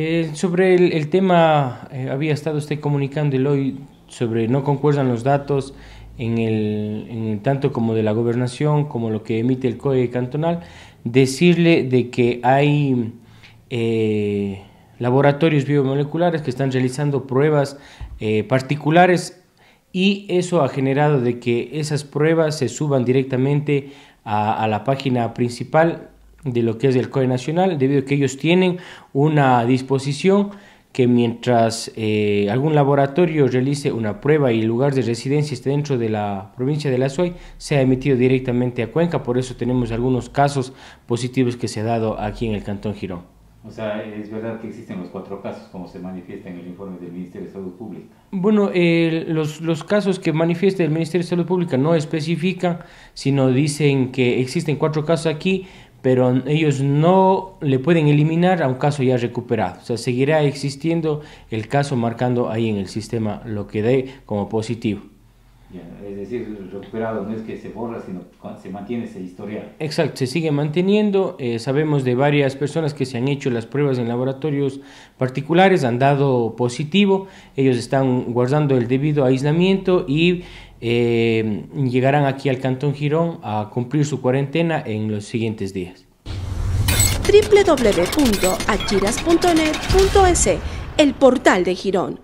Eh, sobre el, tema, eh, había estado usted comunicando hoy sobre no concuerdan los datos en el, tanto como de la gobernación como lo que emite el COE cantonal, decirle de que hay eh, laboratorios biomoleculares que están realizando pruebas particulares y eso ha generado de que esas pruebas se suban directamente a la página principal de lo que es el COE nacional, debido a que ellos tienen una disposición que mientras eh, algún laboratorio realice una prueba y el lugar de residencia esté dentro de la provincia de La Suay, se ha emitido directamente a Cuenca, por eso tenemos algunos casos positivos que se ha dado aquí en el Cantón Girón. O sea, es verdad que existen los cuatro casos, como se manifiesta en el informe del Ministerio de Salud Pública. Bueno, eh, los, los casos que manifiesta el Ministerio de Salud Pública no especifica, sino dicen que existen cuatro casos aquí, pero ellos no le pueden eliminar a un caso ya recuperado. O sea, seguirá existiendo el caso marcando ahí en el sistema lo que dé como positivo es decir, recuperado no es que se borra, sino se mantiene ese historial. Exacto, se sigue manteniendo. Eh, sabemos de varias personas que se han hecho las pruebas en laboratorios particulares, han dado positivo, ellos están guardando el debido aislamiento y eh, llegarán aquí al Cantón Girón a cumplir su cuarentena en los siguientes días. www.achiras.net.es, el portal de Girón.